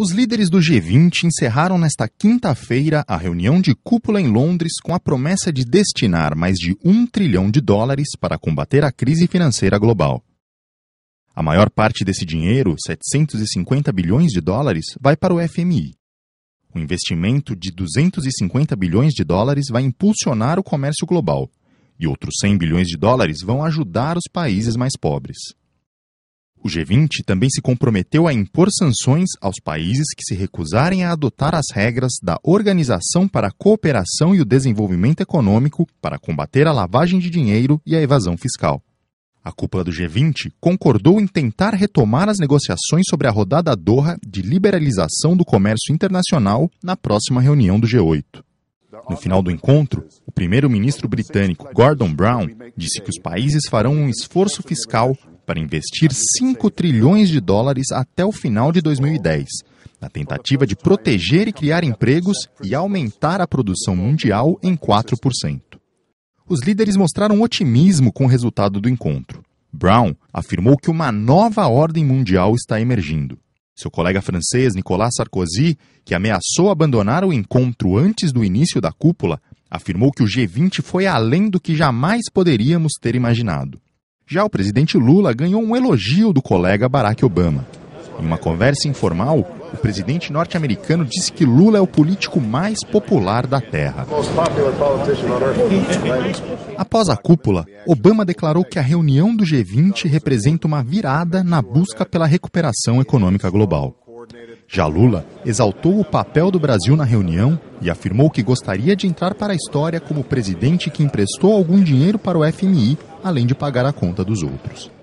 Os líderes do G20 encerraram nesta quinta-feira a reunião de cúpula em Londres com a promessa de destinar mais de um trilhão de dólares para combater a crise financeira global. A maior parte desse dinheiro, 750 bilhões de dólares, vai para o FMI. O investimento de 250 bilhões de dólares vai impulsionar o comércio global, e outros 100 bilhões de dólares vão ajudar os países mais pobres. O G20 também se comprometeu a impor sanções aos países que se recusarem a adotar as regras da Organização para a Cooperação e o Desenvolvimento Econômico para combater a lavagem de dinheiro e a evasão fiscal. A cúpula do G20 concordou em tentar retomar as negociações sobre a rodada Doha de liberalização do comércio internacional na próxima reunião do G8. No final do encontro, o primeiro-ministro britânico Gordon Brown disse que os países farão um esforço fiscal para investir 5 trilhões de dólares até o final de 2010, na tentativa de proteger e criar empregos e aumentar a produção mundial em 4%. Os líderes mostraram otimismo com o resultado do encontro. Brown afirmou que uma nova ordem mundial está emergindo. Seu colega francês Nicolas Sarkozy, que ameaçou abandonar o encontro antes do início da cúpula, afirmou que o G20 foi além do que jamais poderíamos ter imaginado. Já o presidente Lula ganhou um elogio do colega Barack Obama. Em uma conversa informal, o presidente norte-americano disse que Lula é o político mais popular da Terra. Após a cúpula, Obama declarou que a reunião do G20 representa uma virada na busca pela recuperação econômica global. Já Lula exaltou o papel do Brasil na reunião e afirmou que gostaria de entrar para a história como presidente que emprestou algum dinheiro para o FMI, além de pagar a conta dos outros.